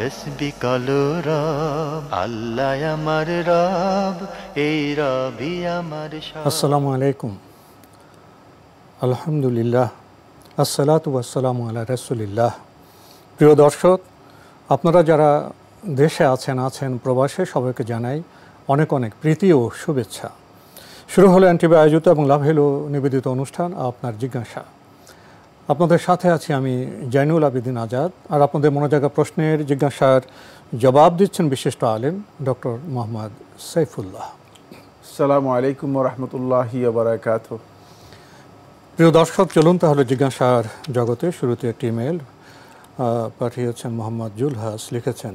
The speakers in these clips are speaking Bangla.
তসবি কালো রব আল্লাহ আমার রব এই রবি আমার আসসালামু আলাইকুম আলহামদুলিল্লাহ আসসালাত ওয়াসালামু আলা রসুলিল্লাহ প্রিয় দর্শক আপনারা যারা দেশে আছেন আছেন প্রবাসে সবাইকে জানাই অনেক অনেক প্রীতি ও শুভেচ্ছা শুরু হলো অ্যান্টিবায়োজিত এবং লাভ হলো নিবেদিত অনুষ্ঠান আপনার জিজ্ঞাসা আপনাদের সাথে আছি আমি জাইনুল আবিদিন আজাদ আর আপনাদের মনোজাগা প্রশ্নের জিজ্ঞাসার জবাব দিচ্ছেন বিশিষ্ট আলেম ডক্টর মোহাম্মদ সাইফুল্লাহ সালামু আলাইকুম রহমতুল্লাহ প্রিয় দর্শক চলুন তাহলে জিজ্ঞাসার জগতে শুরুতে একটি ইমেল পাঠিয়েছেন মোহাম্মদ জুলহাস লিখেছেন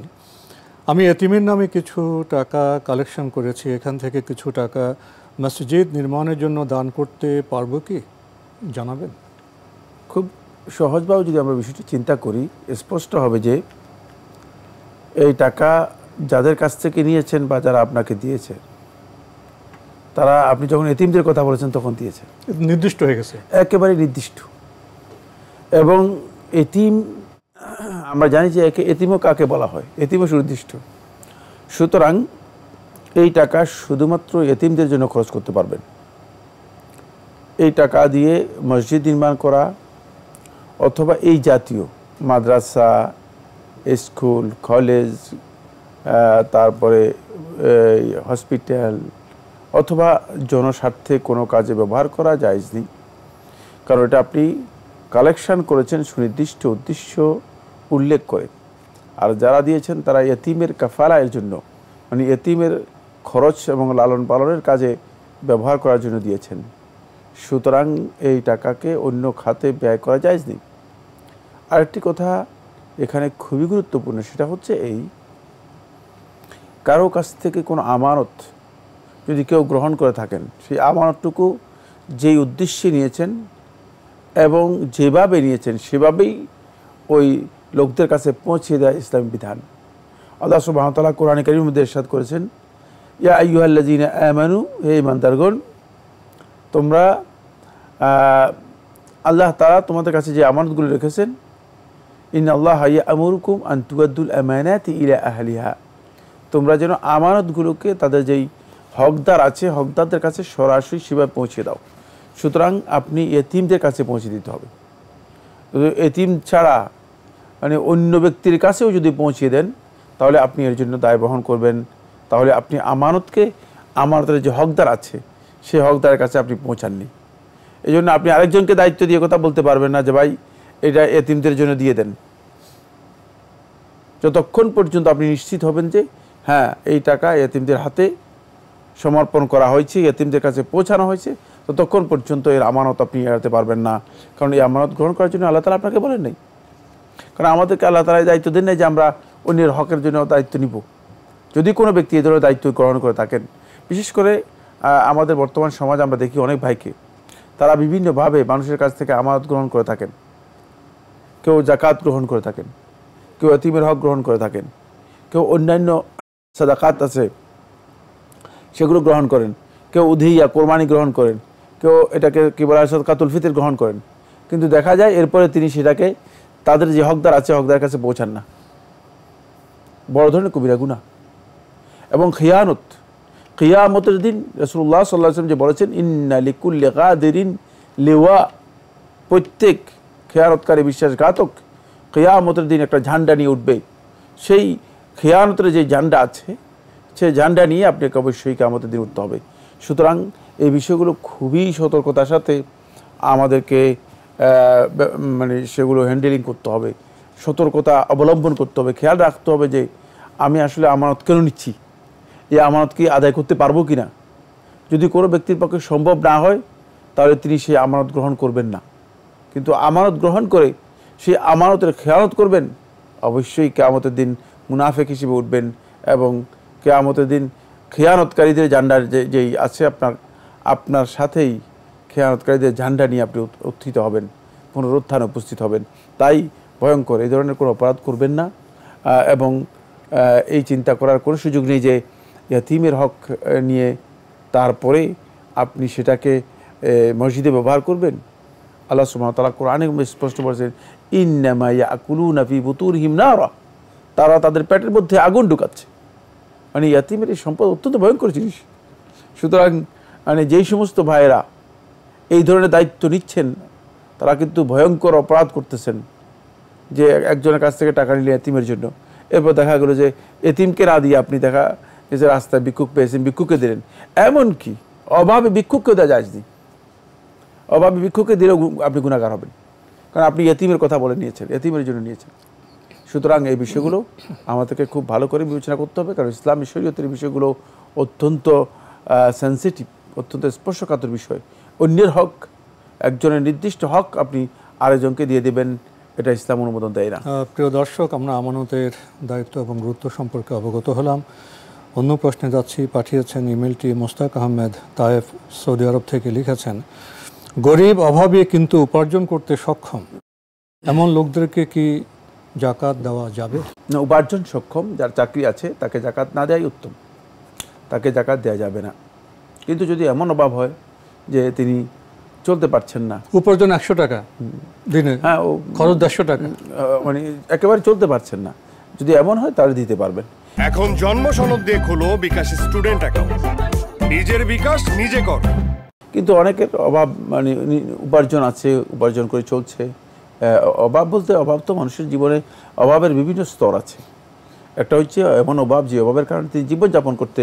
আমি এতিমের নামে কিছু টাকা কালেকশন করেছি এখান থেকে কিছু টাকা মসজিদ নির্মাণের জন্য দান করতে পারবো কি জানাবেন খুব সহজভাবে যদি আমরা বিষয়টি চিন্তা করি স্পষ্ট হবে যে এই টাকা যাদের কাছ থেকে নিয়েছেন বা যারা আপনাকে দিয়েছে তারা আপনি যখন এতিমদের কথা বলেছেন তখন দিয়েছে নির্দিষ্ট হয়ে গেছে একেবারে নির্দিষ্ট এবং এতিম আমরা জানি যে একে এতিমও কাকে বলা হয় এতিমও সুনির্দিষ্ট সুতরাং এই টাকা শুধুমাত্র এতিমদের জন্য খরচ করতে পারবেন এই টাকা দিয়ে মসজিদ নির্মাণ করা অথবা এই জাতীয় মাদ্রাসা স্কুল কলেজ তারপরে হসপিটাল অথবা জনস্বার্থে কোনো কাজে ব্যবহার করা যায় নি কারণ এটা আপনি কালেকশন করেছেন সুনির্দিষ্ট উদ্দেশ্য উল্লেখ করে আর যারা দিয়েছেন তারা এতিমের এর জন্য মানে এতিমের খরচ এবং লালন পালনের কাজে ব্যবহার করার জন্য দিয়েছেন সুতরাং এই টাকাকে অন্য খাতে ব্যয় করা যায় নি আরেকটি কথা এখানে খুবই গুরুত্বপূর্ণ সেটা হচ্ছে এই কারো কাছ থেকে কোনো আমানত যদি কেউ গ্রহণ করে থাকেন সেই আমানতটুকু যেই উদ্দেশ্যে নিয়েছেন এবং যেভাবে নিয়েছেন সেভাবেই ওই লোকদের কাছে পৌঁছে দেয় ইসলাম বিধান আল্লাহ সুবাহতাল্লাহ কোরআন কারিমের মধ্যে ইরশাদ করেছেন ইয়া আইয়ুহাল্লাজিনা আমানু হে ইমানদারগণ তোমরা আল্লাহ তারা তোমাদের কাছে যে আমানতগুলো রেখেছেন ইন আল্লাহ আমরুকুম তুয়াদুল আমানাত ইলা আহলিহা তোমরা যেন আমানতগুলোকে তাদের যেই হকদার আছে হকদারদের কাছে সরাসরি সেবা পৌঁছে দাও সুতরাং আপনি এতিমদের কাছে পৌঁছে দিতে হবে এতিম ছাড়া মানে অন্য ব্যক্তির কাছেও যদি পৌঁছে দেন তাহলে আপনি এর জন্য দায় বহন করবেন তাহলে আপনি আমানতকে আমানতের যে হকদার আছে সেই হকদারের কাছে আপনি পৌঁছাননি এই জন্য আপনি আরেকজনকে দায়িত্ব দিয়ে কথা বলতে পারবেন না যে ভাই এটা এতিমদের জন্য দিয়ে দেন যতক্ষণ পর্যন্ত আপনি নিশ্চিত হবেন যে হ্যাঁ এই টাকা এতিমদের হাতে সমর্পণ করা হয়েছে এতিমদের কাছে পৌঁছানো হয়েছে ততক্ষণ পর্যন্ত এর আমানত আপনি এড়াতে পারবেন না কারণ এই আমানত গ্রহণ করার জন্য আল্লাহ তালা আপনাকে বলেন নাই কারণ আমাদেরকে আল্লাহ তালা দায়িত্ব দেন নাই যে আমরা অন্যের হকের জন্য দায়িত্ব নিব যদি কোনো ব্যক্তি এদের দায়িত্ব গ্রহণ করে থাকেন বিশেষ করে আমাদের বর্তমান সমাজ আমরা দেখি অনেক ভাইকে তারা বিভিন্নভাবে মানুষের কাছ থেকে আমানত গ্রহণ করে থাকেন কেউ জাকাত গ্রহণ করে থাকেন কেউ অতিমের হক গ্রহণ করে থাকেন কেউ অন্যান্য সাদাকাত আছে সেগুলো গ্রহণ করেন কেউ উধিয়া কোরবানি গ্রহণ করেন কেউ এটাকে কী বলা হয় ফিতির গ্রহণ করেন কিন্তু দেখা যায় এরপরে তিনি সেটাকে তাদের যে হকদার আছে হকদার কাছে পৌঁছান না বড় ধরনের কবিরা গুণা এবং খিয়ানত খিয়ামতের দিন রসুল্লাহ সাল্লাহ যে বলেছেন ইন্না লিকুল্লে কাদিন লেওয়া প্রত্যেক খেয়ানতকারী বিশ্বাসঘাতক খেয়ামতের দিন একটা ঝান্ডা নিয়ে উঠবে সেই খেয়ানতের যে ঝান্ডা আছে সে ঝান্ডা নিয়ে আপনাকে অবশ্যই কেয়ামতের দিন উঠতে হবে সুতরাং এই বিষয়গুলো খুবই সতর্কতার সাথে আমাদেরকে মানে সেগুলো হ্যান্ডেলিং করতে হবে সতর্কতা অবলম্বন করতে হবে খেয়াল রাখতে হবে যে আমি আসলে আমানত কেন নিচ্ছি এই আমানত কি আদায় করতে পারবো কি না যদি কোনো ব্যক্তির পক্ষে সম্ভব না হয় তাহলে তিনি সেই আমানত গ্রহণ করবেন না কিন্তু আমানত গ্রহণ করে সেই আমানতের খেয়ালত করবেন অবশ্যই কেয়ামতের দিন মুনাফেক হিসেবে উঠবেন এবং কেয়ামতের দিন খেয়ানতকারীদের ঝান্ডার যে যেই আছে আপনার আপনার সাথেই খেয়ানতকারীদের ঝান্ডা নিয়ে আপনি উত্থিত হবেন পুনরুত্থান উপস্থিত হবেন তাই ভয়ঙ্কর এই ধরনের কোনো অপরাধ করবেন না এবং এই চিন্তা করার কোনো সুযোগ নেই যে ইয়াতিমের হক নিয়ে তারপরে আপনি সেটাকে মসজিদে ব্যবহার করবেন আল্লাহ সুমতালা কোরআনে স্পষ্ট করেছেন ইন্নামাইয়া আকুলু নাফি তারা তাদের পেটের মধ্যে আগুন ঢুকাচ্ছে মানে ইয়াতিমের এই সম্পদ অত্যন্ত ভয়ঙ্কর জিনিস সুতরাং মানে যেই সমস্ত ভাইয়েরা এই ধরনের দায়িত্ব নিচ্ছেন তারা কিন্তু ভয়ঙ্কর অপরাধ করতেছেন যে একজনের কাছ থেকে টাকা নিলে এতিমের জন্য এরপর দেখা গেলো যে এতিমকে না দিয়ে আপনি দেখা যে রাস্তায় ভিক্ষুক পেয়েছেন ভিক্ষুকে দিলেন এমনকি অভাবে ভিক্ষুককেও দেওয়া যায় অভাবী ভিক্ষুকে দিলেও আপনি গুণাগার হবেন কারণ আপনি এতিমের কথা বলে নিয়েছেন এতিমের জন্য নিয়েছেন সুতরাং এই বিষয়গুলো আমাদেরকে খুব ভালো করে বিবেচনা করতে হবে কারণ ইসলাম ঈশ্বরীয়তের বিষয়গুলো অত্যন্ত সেন্সিটিভ অত্যন্ত স্পর্শকাতর বিষয় অন্যের হক একজনের নির্দিষ্ট হক আপনি আরেকজনকে দিয়ে দেবেন এটা ইসলাম অনুমোদন দেয় না প্রিয় দর্শক আমরা আমানতের দায়িত্ব এবং গুরুত্ব সম্পর্কে অবগত হলাম অন্য প্রশ্নে যাচ্ছি পাঠিয়েছেন ইমেলটি মোস্তাক আহমেদ তায়েফ সৌদি আরব থেকে লিখেছেন গরিব অভাবে কিন্তু উপার্জন করতে সক্ষম এমন লোকদেরকে কি জাকাত দেওয়া যাবে না উপার্জন সক্ষম যার চাকরি আছে তাকে জাকাত না দেয় উত্তম তাকে জাকাত দেওয়া যাবে না কিন্তু যদি এমন অভাব হয় যে তিনি চলতে পারছেন না উপার্জন একশো টাকা দিনে হ্যাঁ ও খরচ দেড়শো টাকা মানে একেবারে চলতে পারছেন না যদি এমন হয় তাহলে দিতে পারবেন এখন জন্ম সনদ দিয়ে খোলো বিকাশ স্টুডেন্ট অ্যাকাউন্ট নিজের বিকাশ নিজে কর কিন্তু অনেকের অভাব মানে উপার্জন আছে উপার্জন করে চলছে অভাব বলতে অভাব তো মানুষের জীবনে অভাবের বিভিন্ন স্তর আছে একটা হচ্ছে এমন অভাব যে অভাবের কারণে তিনি জীবনযাপন করতে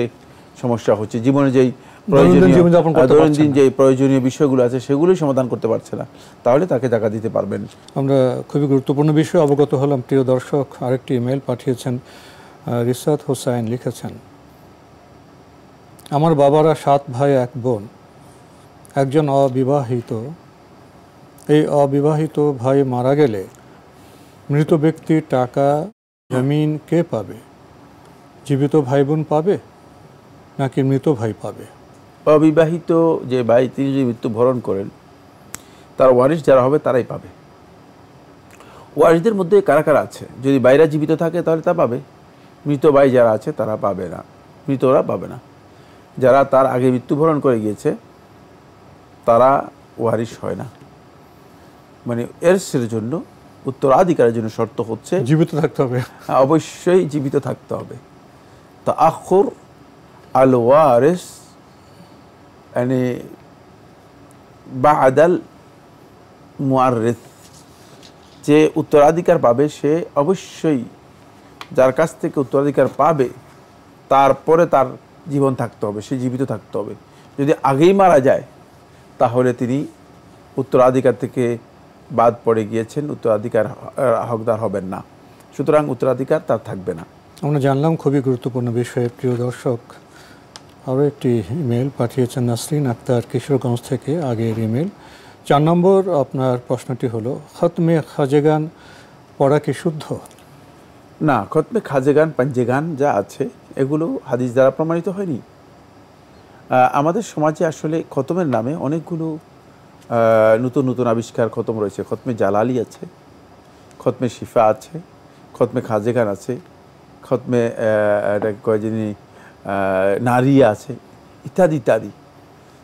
সমস্যা হচ্ছে জীবনে যেই দৈনন্দিন যে প্রয়োজনীয় বিষয়গুলো আছে সেগুলোই সমাধান করতে পারছে না তাহলে তাকে টাকা দিতে পারবেন আমরা খুবই গুরুত্বপূর্ণ বিষয়ে অবগত হলাম প্রিয় দর্শক আরেকটি ইমেল পাঠিয়েছেন রিসাদ হোসাইন লিখেছেন আমার বাবারা সাত ভাই এক বোন একজন অবিবাহিত এই অবিবাহিত ভাই মারা গেলে মৃত ব্যক্তি টাকা জমিন কে পাবে জীবিত ভাই বোন পাবে নাকি মৃত ভাই পাবে অবিবাহিত যে ভাই তিনি যদি মৃত্যুবরণ করেন তার ওয়ারিশ যারা হবে তারাই পাবে ওয়ারিশদের মধ্যে কারা কারা আছে যদি বাইরা জীবিত থাকে তাহলে তা পাবে মৃত ভাই যারা আছে তারা পাবে না মৃতরা পাবে না যারা তার আগে মৃত্যুবরণ করে গিয়েছে তারা ওয়ারিশ হয় না মানে এরসের জন্য উত্তরাধিকারের জন্য শর্ত হচ্ছে জীবিত থাকতে হবে হ্যাঁ, অবশ্যই জীবিত থাকতে হবে তা আখর আল ওয়ারেস মানে বা আদাল মুয়ারেস যে উত্তরাধিকার পাবে সে অবশ্যই যার কাছ থেকে উত্তরাধিকার পাবে তারপরে তার জীবন থাকতে হবে সে জীবিত থাকতে হবে যদি আগেই মারা যায় তাহলে তিনি উত্তরাধিকার থেকে বাদ পড়ে গিয়েছেন উত্তরাধিকার হকদার হবেন না সুতরাং উত্তরাধিকার তার থাকবে না আমরা জানলাম খুবই গুরুত্বপূর্ণ বিষয়ে প্রিয় দর্শক আরও একটি ইমেল পাঠিয়েছেন নাসরিন আক্তার কিশোরগঞ্জ থেকে আগের ইমেল চার নম্বর আপনার প্রশ্নটি হল খতমে খাজেগান পড়া কি শুদ্ধ না খতমে খাজেগান পাঞ্জেগান যা আছে এগুলো হাদিস দ্বারা প্রমাণিত হয়নি আমাদের সমাজে আসলে খতমের নামে অনেকগুলো নতুন নতুন আবিষ্কার খতম রয়েছে খতমে জালালি আছে খতমে শিফা আছে খতমে খাজেখান আছে খতমে এটা কয় যিনি নারী আছে ইত্যাদি ইত্যাদি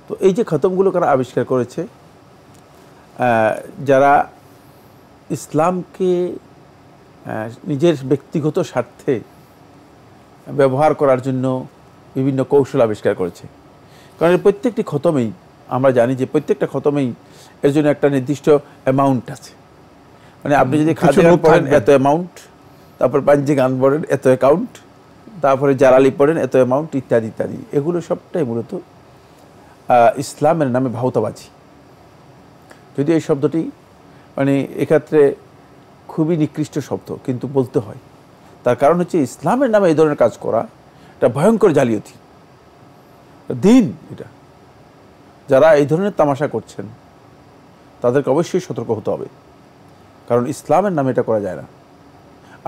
তো এই যে খতমগুলো তারা আবিষ্কার করেছে যারা ইসলামকে নিজের ব্যক্তিগত স্বার্থে ব্যবহার করার জন্য বিভিন্ন কৌশল আবিষ্কার করেছে কারণ প্রত্যেকটি খতমেই আমরা জানি যে প্রত্যেকটা খতমেই এর জন্য একটা নির্দিষ্ট অ্যামাউন্ট আছে মানে আপনি যদি খাদ্য গান পড়েন এত অ্যামাউন্ট তারপর বাণিজ্য গান পড়েন এত অ্যাকাউন্ট তারপরে জালালি পড়েন এত অ্যামাউন্ট ইত্যাদি ইত্যাদি এগুলো সবটাই মূলত ইসলামের নামে ভাউতাবাজি যদি এই শব্দটি মানে এক্ষেত্রে খুবই নিকৃষ্ট শব্দ কিন্তু বলতে হয় তার কারণ হচ্ছে ইসলামের নামে এই ধরনের কাজ করা এটা ভয়ঙ্কর জালিয়াতি দিন এটা যারা এই ধরনের তামাশা করছেন তাদেরকে অবশ্যই সতর্ক হতে হবে কারণ ইসলামের নামে এটা করা যায় না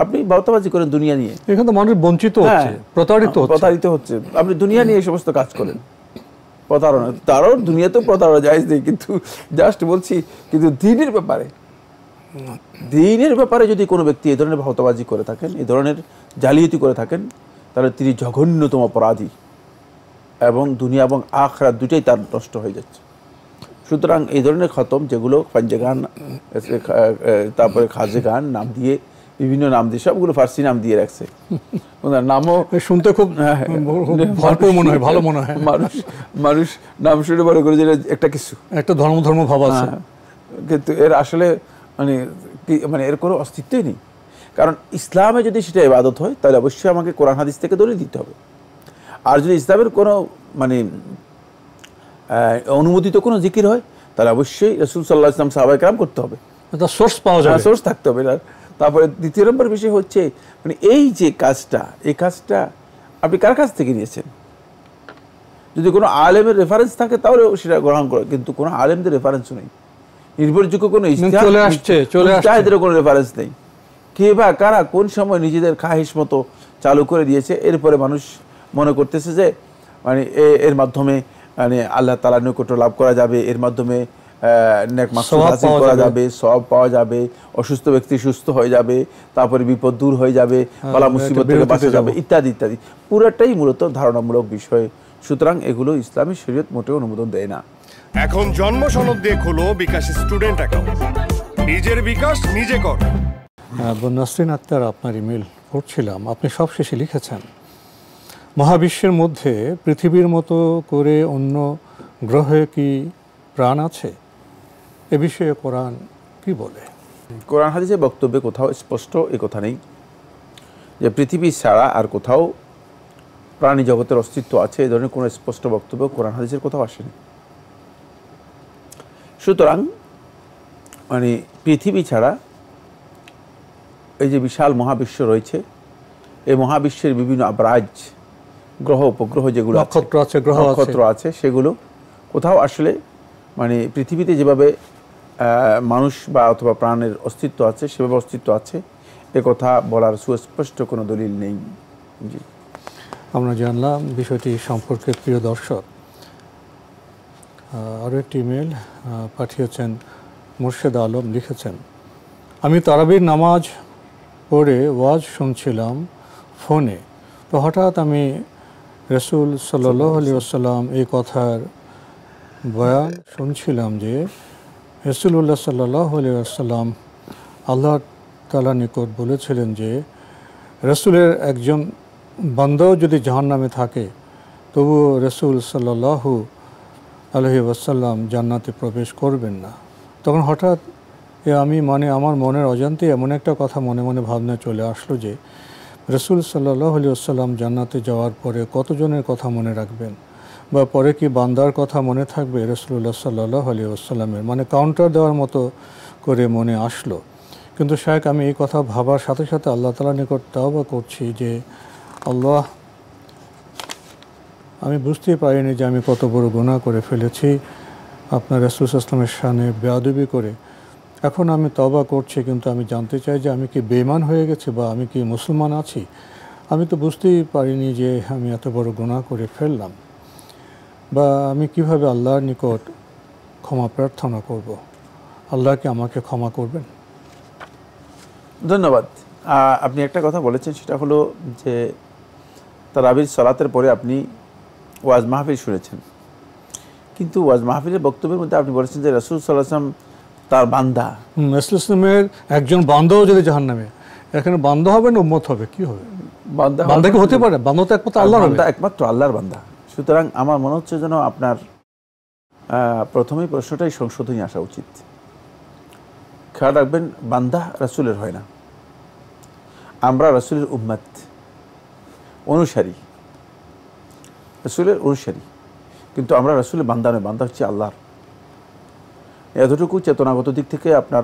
আপনি বাউতাবাজি করেন দুনিয়া নিয়ে এখানে মানুষ বঞ্চিত হ্যাঁ, প্রতারিত হ্যাঁ, প্রতারিত হচ্ছে আপনি দুনিয়া নিয়ে এই সমস্ত কাজ করেন প্রতারণা তারও দুনিয়াতেও প্রতারণা যায় নেই কিন্তু জাস্ট বলছি কিন্তু দিনের ব্যাপারে দিনের ব্যাপারে যদি কোনো ব্যক্তি এই ধরনের ভাওতাবাজি করে থাকেন এই ধরনের জালিয়াতি করে থাকেন তাহলে তিনি জঘন্যতম অপরাধী এবং দুনিয়া এবং আখরা দুটাই তার নষ্ট হয়ে যাচ্ছে সুতরাং এই ধরনের খতম যেগুলো পাঞ্জে গান তারপরে খাজে গান নাম দিয়ে বিভিন্ন নাম দিয়ে সবগুলো ফার্সি নাম দিয়ে রাখছে ওনার নামও শুনতে খুব হ্যাঁ, হ্যাঁ। ভরপুর মনে হয় ভালো মনে হয় মানুষ মানুষ নাম শুনে বড় করে যেটা একটা কিছু একটা ধর্ম ধর্ম ভাব আছে হ্যাঁ। কিন্তু এর আসলে মানে মানে এর কোনো অস্তিত্বই নেই কারণ ইসলামে যদি সেটা ইবাদত হয় তাহলে অবশ্যই আমাকে কোরআন হাদিস থেকে দলিল দিতে হবে আর যদি ইসলামের কোনো মানে অনুমোদিত কোনো জিকির হয় তাহলে অবশ্যই রসুল সাল্লাহ ইসলাম সাহাবাহ কালাম করতে হবে সোর্স পাওয়া যাবে সোর্স হ্যাঁ, থাকতে হবে তারপরে দ্বিতীয় নম্বর বিষয় হচ্ছে মানে এই যে কাজটা এই কাজটা আপনি কার কাছ থেকে নিয়েছেন যদি কোনো আলেমের রেফারেন্স থাকে তাহলে সেটা গ্রহণ করে কিন্তু কোনো আলেমদের রেফারেন্স নেই নির্ভরযোগ্য কোনো মানে চলে কোনো রেফারেন্স নেই কে বা কারা কোন সময় নিজেদের খাহিস মতো চালু করে দিয়েছে এরপরে মানুষ মনে করতেছে যে মানে এর মাধ্যমে মানে আল্লাহ তালা নৈকট্য লাভ করা যাবে এর মাধ্যমে করা যাবে সব পাওয়া যাবে অসুস্থ ব্যক্তি সুস্থ হয়ে যাবে তারপরে বিপদ দূর হয়ে যাবে পালা হ্যাঁ, মুসিবত থেকে বাঁচা যাবে ইত্যাদি ইত্যাদি পুরাটাই মূলত ধারণামূলক বিষয় সুতরাং এগুলো ইসলামী শরীয়ত মোটে অনুমোদন দেয় না এখন জন্ম সনদ দিয়ে খোলো বিকাশ স্টুডেন্ট অ্যাকাউন্ট নিজের বিকাশ নিজে কর বন্যাশ্রী আক্তার আপনার ইমেল পড়ছিলাম আপনি সব শেষে লিখেছেন মহাবিশ্বের মধ্যে পৃথিবীর মতো করে অন্য গ্রহে কি প্রাণ আছে এ বিষয়ে কোরআন কি বলে কোরআন হাদিসের বক্তব্যে কোথাও স্পষ্ট এ কথা নেই যে পৃথিবী ছাড়া আর কোথাও প্রাণী জগতের অস্তিত্ব আছে এ ধরনের কোনো স্পষ্ট বক্তব্য কোরআন হাদিসের কোথাও আসেনি সুতরাং মানে পৃথিবী ছাড়া এই যে বিশাল মহাবিশ্ব রয়েছে এই মহাবিশ্বের বিভিন্ন আবরাজ গ্রহ উপগ্রহ যেগুলো নক্ষত্র আছে গ্রহ নক্ষত্র আছে সেগুলো কোথাও আসলে মানে পৃথিবীতে যেভাবে মানুষ বা অথবা প্রাণের অস্তিত্ব আছে সেভাবে অস্তিত্ব আছে এ কথা বলার সুস্পষ্ট কোনো দলিল নেই জি আমরা জানলাম বিষয়টি সম্পর্কে প্রিয় দর্শক আরও একটি ইমেল পাঠিয়েছেন মোর্শেদ আলম লিখেছেন আমি তারাবির নামাজ পড়ে ওয়াজ শুনছিলাম ফোনে তো হঠাৎ আমি রসুল সাল্লাহ আলী আসাল্লাম এই কথার বয়ান শুনছিলাম যে রসুল্লাহ সাল্লাহ আলী আসাল্লাম আল্লাহ তালা নিকট বলেছিলেন যে রসুলের একজন বান্দাও যদি জাহান্নামে থাকে তবুও রসুল সাল্লাহু আলহি ওয়াসাল্লাম জান্নাতে প্রবেশ করবেন না তখন হঠাৎ আমি মানে আমার মনের অজান্তে এমন একটা কথা মনে মনে ভাবনা চলে আসলো যে রসুল সাল্লাহ আলী আসসালাম জান্নাতে যাওয়ার পরে কতজনের কথা মনে রাখবেন বা পরে কি বান্দার কথা মনে থাকবে রসুল্লাহ সাল্লাহ আলী আসসালামের মানে কাউন্টার দেওয়ার মতো করে মনে আসলো কিন্তু শায়েক আমি এই কথা ভাবার সাথে সাথে আল্লাহ তালা নিকট বা করছি যে আল্লাহ আমি বুঝতেই পারিনি যে আমি কত বড় গুণা করে ফেলেছি আপনার রসুল আসলামের সামনে বেয়াদবি করে এখন আমি তবা করছি কিন্তু আমি জানতে চাই যে আমি কি বেমান হয়ে গেছে বা আমি কি মুসলমান আছি আমি তো বুঝতেই পারিনি যে আমি এত বড় গুণা করে ফেললাম বা আমি কিভাবে আল্লাহর নিকট ক্ষমা প্রার্থনা করব। আল্লাহ কি আমাকে ক্ষমা করবেন ধন্যবাদ আপনি একটা কথা বলেছেন সেটা হলো যে তারাবির সলাতের পরে আপনি ওয়াজ মাহফিল শুনেছেন কিন্তু ওয়াজ মাহফিলের বক্তব্যের মধ্যে আপনি বলেছেন যে রসুল সাল্লাহ তার বান্দা ইসলামের একজন বান্দাও যদি জাহান নামে এখানে বান্দা হবে না উম্মত হবে কি হবে বান্দা বান্দা কি হতে পারে বান্দা তো একমাত্র আল্লাহর বান্দা একমাত্র আল্লাহর বান্দা সুতরাং আমার মনে হচ্ছে যেন আপনার প্রথমেই প্রশ্নটাই সংশোধনী আসা উচিত খেয়াল রাখবেন বান্দা রাসুলের হয় না আমরা রাসুলের উম্মাদ অনুসারী রাসুলের অনুসারী কিন্তু আমরা রাসুলের বান্দা নয় বান্দা হচ্ছে আল্লাহর এতটুকু চেতনাগত দিক থেকে আপনার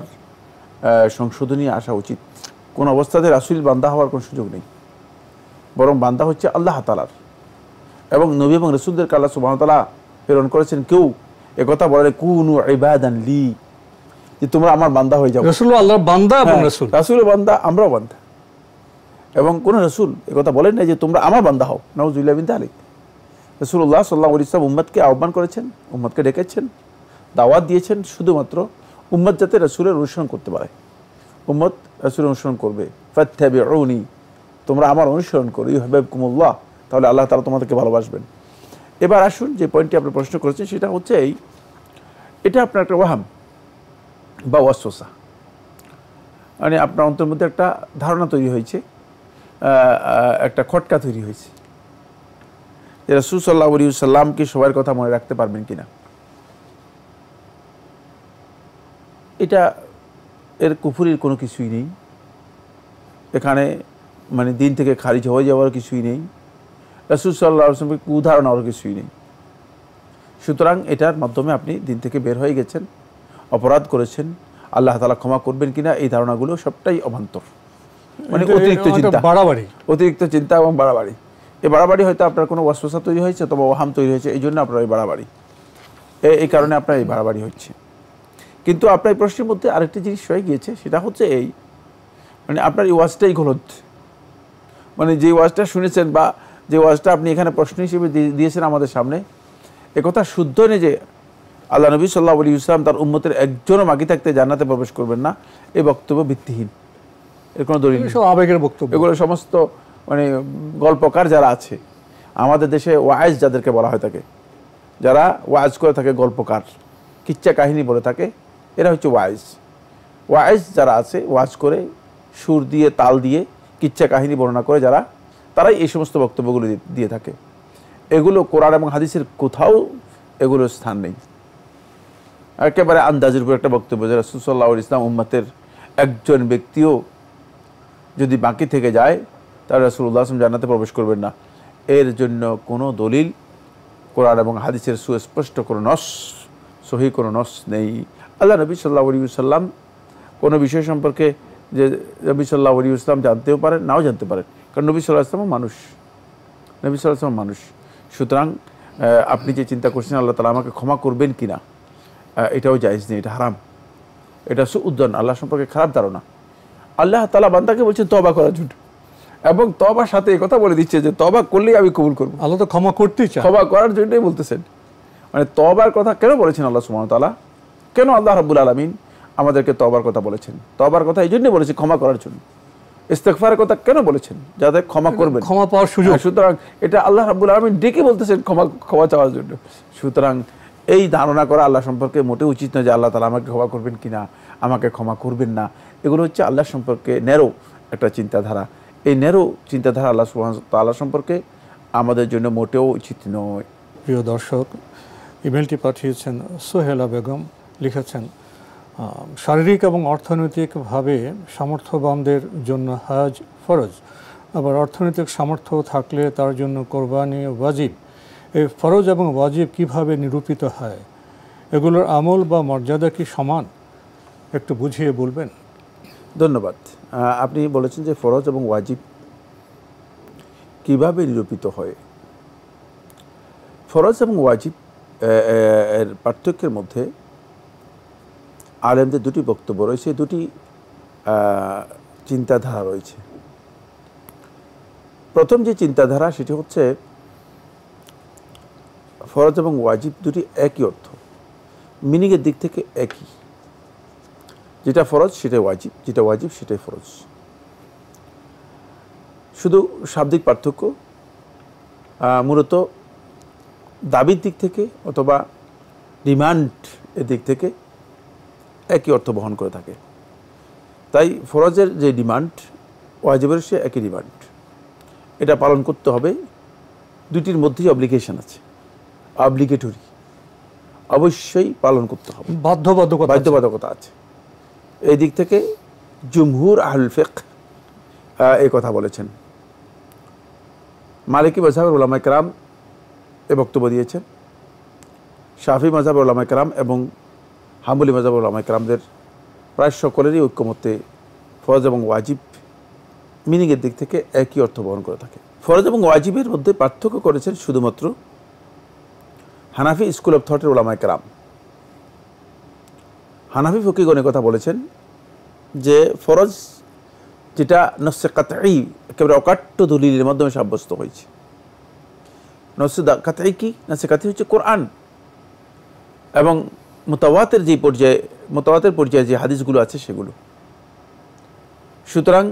সংশোধনী আসা উচিত কোন অবস্থাতে রাসুল বান্দা হওয়ার কোনো সুযোগ নেই বরং বান্দা হচ্ছে আল্লাহ তালার এবং নবী এবং রসুলদেরকে আল্লাহ সুবাহতালা প্রেরণ করেছেন কেউ একথা বলে কুনু ইবাদান লি যে তোমরা আমার বান্দা হয়ে যাও রসুল আল্লাহ বান্দা এবং হ্যাঁ, রসুল রাসুল বান্দা আমরাও বান্দা এবং কোন রসুল একথা বলেন না যে তোমরা আমার বান্দা হও নওজুল্লাহ বিন্দা আলী রসুল্লাহ সাল্লাহ ইসলাম উম্মদকে আহ্বান করেছেন উম্মদকে ডেকেছেন দাওয়াত দিয়েছেন শুধুমাত্র উম্মত যাতে রসুলের অনুসরণ করতে পারে উম্মত রসুলের অনুসরণ করবে ফাত্যাবে অনি তোমরা আমার অনুসরণ করো ইউ হ্যাব কুমুল্লাহ তাহলে আল্লাহ তারা তোমাদেরকে ভালোবাসবেন এবার আসুন যে পয়েন্টটি আপনি প্রশ্ন করেছেন সেটা হচ্ছে এই এটা আপনার একটা ওয়াহাম বা ওয়াসোসা মানে আপনার অন্তর মধ্যে একটা ধারণা তৈরি হয়েছে একটা খটকা তৈরি হয়েছে যে রসুল সাল্লাহ সাল্লামকে সবার কথা মনে রাখতে পারবেন কিনা এটা এর কুফুরির কোনো কিছুই নেই এখানে মানে দিন থেকে খারিজ হয়ে যাওয়ার কিছুই নেই রাসুল সাল্লাহ আসলামকে উদাহরণ আর কিছুই নেই সুতরাং এটার মাধ্যমে আপনি দিন থেকে বের হয়ে গেছেন অপরাধ করেছেন আল্লাহ তালা ক্ষমা করবেন কিনা এই ধারণাগুলো সবটাই অবান্তর মানে অতিরিক্ত চিন্তা বাড়াবাড়ি অতিরিক্ত চিন্তা এবং বাড়াবাড়ি এই বাড়াবাড়ি হয়তো আপনার কোনো ওয়াসপসা তৈরি হয়েছে অথবা ওহাম তৈরি হয়েছে এই জন্য আপনার এই বাড়াবাড়ি এই কারণে আপনার এই বাড়াবাড়ি হচ্ছে কিন্তু আপনার প্রশ্নের মধ্যে আরেকটি জিনিস হয়ে গিয়েছে সেটা হচ্ছে এই মানে আপনার এই ওয়াজটাই গলত মানে যে ওয়াজটা শুনেছেন বা যে ওয়াজটা আপনি এখানে প্রশ্ন হিসেবে দিয়েছেন আমাদের সামনে একথা শুদ্ধ নেই যে আল্লাহ নবী সাল্লাহ আলী ইসলাম তার উন্মতের একজনও মাগি থাকতে জান্নাতে প্রবেশ করবেন না এই বক্তব্য ভিত্তিহীন এর কোনো দলিল আবেগের বক্তব্য এগুলো সমস্ত মানে গল্পকার যারা আছে আমাদের দেশে ওয়াইজ যাদেরকে বলা হয় থাকে যারা ওয়াজ করে থাকে গল্পকার কিচ্ছা কাহিনী বলে থাকে এরা হচ্ছে ওয়াইজ ওয়াইজ যারা আছে ওয়াজ করে সুর দিয়ে তাল দিয়ে কিচ্ছা কাহিনী বর্ণনা করে যারা তারাই এই সমস্ত বক্তব্যগুলো দিয়ে থাকে এগুলো কোরআন এবং হাদিসের কোথাও এগুলোর স্থান নেই একেবারে আন্দাজের উপর একটা বক্তব্য যে রাসুলসাল্লাহ ইসলাম উম্মাতের একজন ব্যক্তিও যদি বাকি থেকে যায় তাহলে রাসুল্লাহ আসলাম জানাতে প্রবেশ করবেন না এর জন্য কোনো দলিল কোরআন এবং হাদিসের সুস্পষ্ট কোনো নস সহি কোনো নস নেই আল্লাহ নবী সাল্লাহ আলী সাল্লাম কোনো বিষয় সম্পর্কে যে নবী সাল্লাহ আলী ইসলাম জানতেও পারেন নাও জানতে পারেন কারণ নবী সাল্লাহ ইসলামও মানুষ নবী সাল্লাহ ইসলাম মানুষ সুতরাং আপনি যে চিন্তা করছেন আল্লাহ তালা আমাকে ক্ষমা করবেন কি না এটাও জায়জ নেই এটা হারাম এটা উদ্যান আল্লাহ সম্পর্কে খারাপ ধারণা আল্লাহ তালা বান্দাকে বলছেন তবা করার ঝুট এবং তবার সাথে কথা বলে দিচ্ছে যে তবা করলেই আমি কবুল করবো আল্লাহ তো ক্ষমা করতেই ক্ষমা করার জন্যই বলতেছেন মানে তবার কথা কেন বলেছেন আল্লাহ সুমান তালা কেন আল্লাহ রাবুল আলমিন আমাদেরকে তবার কথা বলেছেন তবার কথা এই জন্যই বলেছি ক্ষমা করার জন্য ইস্তেকফারের কথা কেন বলেছেন যাতে ক্ষমা করবেন ক্ষমা পাওয়ার সুযোগ সুতরাং এটা আল্লাহ রাবুল আলমিন ডেকে বলতেছেন ক্ষমা ক্ষমা চাওয়ার জন্য সুতরাং এই ধারণা করা আল্লাহ সম্পর্কে মোটেও উচিত নয় যে আল্লাহ তালা আমাকে ক্ষমা করবেন কি না আমাকে ক্ষমা করবেন না এগুলো হচ্ছে আল্লাহ সম্পর্কে ন্যারো একটা চিন্তাধারা এই ন্যারো চিন্তাধারা আল্লাহ সুহান আল্লাহ সম্পর্কে আমাদের জন্য মোটেও উচিত নয় প্রিয় দর্শক ইমেলটি পাঠিয়েছেন সোহেলা বেগম লিখেছেন শারীরিক এবং অর্থনৈতিকভাবে সামর্থ্যবানদের জন্য হাজ ফরজ আবার অর্থনৈতিক সামর্থ্য থাকলে তার জন্য কোরবানি ওয়াজিব এই ফরজ এবং ওয়াজিব কিভাবে নিরূপিত হয় এগুলোর আমল বা মর্যাদা কি সমান একটু বুঝিয়ে বলবেন ধন্যবাদ আপনি বলেছেন যে ফরজ এবং ওয়াজিব কিভাবে নিরূপিত হয় ফরজ এবং ওয়াজিব এর পার্থক্যের মধ্যে আলেমদের দুটি বক্তব্য রয়েছে দুটি চিন্তাধারা রয়েছে প্রথম যে চিন্তাধারা সেটি হচ্ছে ফরজ এবং ওয়াজিব দুটি একই অর্থ মিনিংয়ের দিক থেকে একই যেটা ফরজ সেটাই ওয়াজিব যেটা ওয়াজিব সেটাই ফরজ শুধু শাব্দিক পার্থক্য মূলত দাবির দিক থেকে অথবা ডিমান্ড এর দিক থেকে একই অর্থ বহন করে থাকে তাই ফরজের যে ডিমান্ড ওয়াজিবের সে একই ডিমান্ড এটা পালন করতে হবে দুটির মধ্যেই অব্লিকেশন আছে অব্লিগেটরি অবশ্যই পালন করতে হবে বাধ্যবাধকতা বাধ্যবাধকতা আছে এই দিক থেকে জুমহুর আহুল ফেক এই কথা বলেছেন মালিকী মজাহের ওলামা কালাম এ বক্তব্য দিয়েছেন শাফি মজাহের ওলামা কালাম এবং হাম্বলি মেজাবুল আমাইকরামদের প্রায় সকলেরই ঐক্যমতে ফরজ এবং ওয়াজিব মিনিংয়ের দিক থেকে একই অর্থ বহন করে থাকে ফরজ এবং ওয়াজিবের মধ্যে পার্থক্য করেছেন শুধুমাত্র হানাফি স্কুল অফ থটের ওলামাইকরাম হানাফি ফকিগণে কথা বলেছেন যে ফরজ যেটা নসে কাতাই একেবারে অকাট্য দলিলের মাধ্যমে সাব্যস্ত হয়েছে নসে কাতাই কি নসে কাতাই হচ্ছে কোরআন এবং মোতাওয়াতের যে পর্যায়ে মোতাওয়াতের পর্যায়ে যে হাদিসগুলো আছে সেগুলো সুতরাং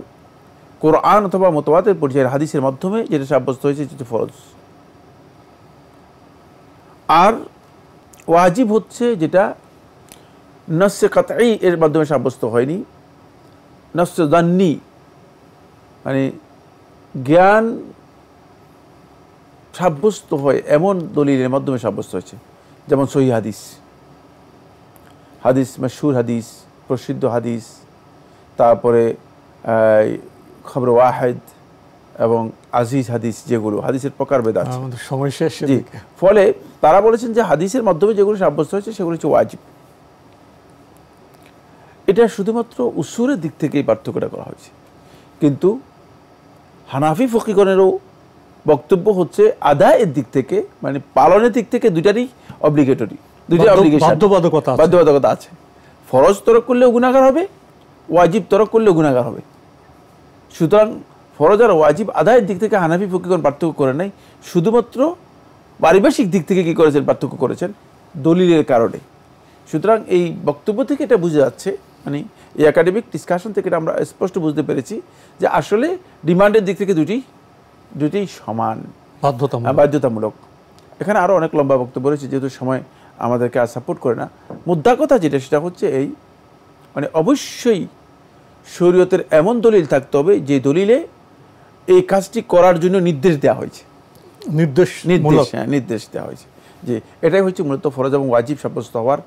কোরআন অথবা মোতাওয়াতের পর্যায়ের হাদিসের মাধ্যমে যেটা সাব্যস্ত হয়েছে সেটা ফরজ আর ওয়াজিব হচ্ছে যেটা নস্যে কাতাই এর মাধ্যমে সাব্যস্ত হয়নি নস্য দান্নি মানে জ্ঞান সাব্যস্ত হয় এমন দলিলের মাধ্যমে সাব্যস্ত হয়েছে যেমন সহি হাদিস হাদিস মশহুর হাদিস প্রসিদ্ধ হাদিস তারপরে খবর ওয়াহেদ এবং আজিজ হাদিস যেগুলো হাদিসের প্রকার আছে সময় শেষ ফলে তারা বলেছেন যে হাদিসের মাধ্যমে যেগুলো সাব্যস্ত হয়েছে সেগুলো হচ্ছে ওয়াজিব এটা শুধুমাত্র উসুরের দিক থেকেই পার্থক্যটা করা হয়েছে কিন্তু হানাফি ফকিগণেরও বক্তব্য হচ্ছে আদায়ের দিক থেকে মানে পালনের দিক থেকে দুটারই অব্লিগেটরি বাধ্যবাধকতা আছে ফরজ তরক করলেও গুণাগার হবে ওয়াজিব তরক করলেও গুণাগার হবে সুতরাং ফরজ আর ওয়াজিব আদায়ের দিক থেকে হানাফি ফকিগণ পার্থক্য করে নাই শুধুমাত্র পারিপার্শ্বিক দিক থেকে কি করেছেন পার্থক্য করেছেন দলিলের কারণে সুতরাং এই বক্তব্য থেকে এটা বুঝে যাচ্ছে মানে এই একাডেমিক ডিসকাশন থেকে আমরা স্পষ্ট বুঝতে পেরেছি যে আসলে ডিমান্ডের দিক থেকে দুটি দুটি সমান বাধ্যতামূলক হ্যাঁ, বাধ্যতামূলক এখানে আরও অনেক লম্বা বক্তব্য রয়েছে যেহেতু সময় আমাদেরকে আর সাপোর্ট করে না মুদ্রা কথা যেটা সেটা হচ্ছে এই মানে অবশ্যই শরীয়তের এমন দলিল থাকতে হবে যে দলিলে এই কাজটি করার জন্য নির্দেশ দেওয়া হয়েছে নির্দেশ নির্দেশ হ্যাঁ নির্দেশ দেওয়া হয়েছে যে এটাই হচ্ছে মূলত ফরজ এবং ওয়াজিব সাব্যস্ত হওয়ার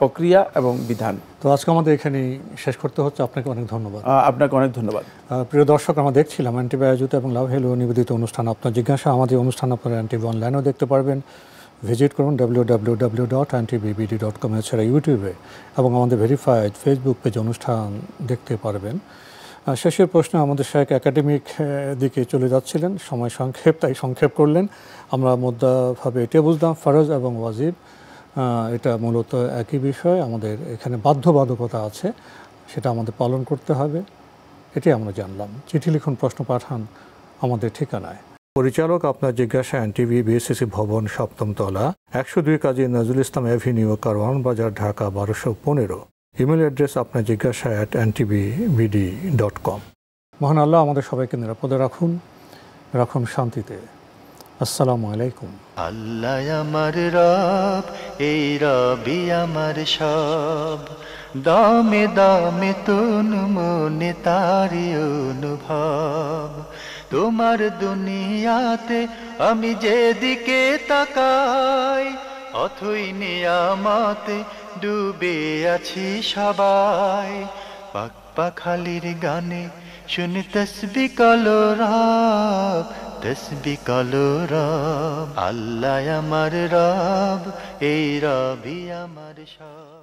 প্রক্রিয়া এবং বিধান তো আজকে আমাদের এখানে শেষ করতে হচ্ছে আপনাকে অনেক ধন্যবাদ আপনাকে অনেক ধন্যবাদ প্রিয় দর্শক আমরা দেখছিলাম অ্যান্টিবায়োজিত এবং লাভ হেলো নিবেদিত অনুষ্ঠান আপনার জিজ্ঞাসা আমাদের অনুষ্ঠান আপনারা অ্যান্টিবি অনলাইনেও দেখতে পারবেন ভিজিট করুন W W dot dot com এছাড়া ইউটিউবে এবং আমাদের ভেরিফাইড ফেসবুক পেজ অনুষ্ঠান দেখতে পারবেন শেষের প্রশ্ন আমাদের শেখ একাডেমিক দিকে চলে যাচ্ছিলেন সময় সংক্ষেপ তাই সংক্ষেপ করলেন আমরা মোদ্দাভাবে এটা বুঝলাম ফরজ এবং ওয়াজিব এটা মূলত একই বিষয় আমাদের এখানে বাধ্যবাধকতা আছে সেটা আমাদের পালন করতে হবে এটি আমরা জানলাম চিঠি লিখুন প্রশ্ন পাঠান আমাদের ঠিকানায় পরিচালক আপনার জিজ্ঞাসা টিভি বিএসসিসি ভবন সপ্তম তলা একশো দুই কাজী নজরুল ইসলাম অ্যাভিনিউ কারওয়ান বাজার ঢাকা বারোশো পনেরো ইমেল অ্যাড্রেস আপনার জিজ্ঞাসা at NTV BD dot com মহান আল্লাহ আমাদের সবাইকে নিরাপদে রাখুন রাখুন শান্তিতে আসসালামু আলাইকুম আল্লাহ আমার রব এই রবি আমার সব দামে দামে তুন মনে তারি অনুভব তোমার দুনিয়াতে আমি যেদিকে তাকাই অথই নিয়ামাতে ডুবে আছি সবাই পাক পাখালির গানে শুনি তসবি কালো রাব তসবি কালো রব আল্লাহ আমার রব এই রবি আমার সব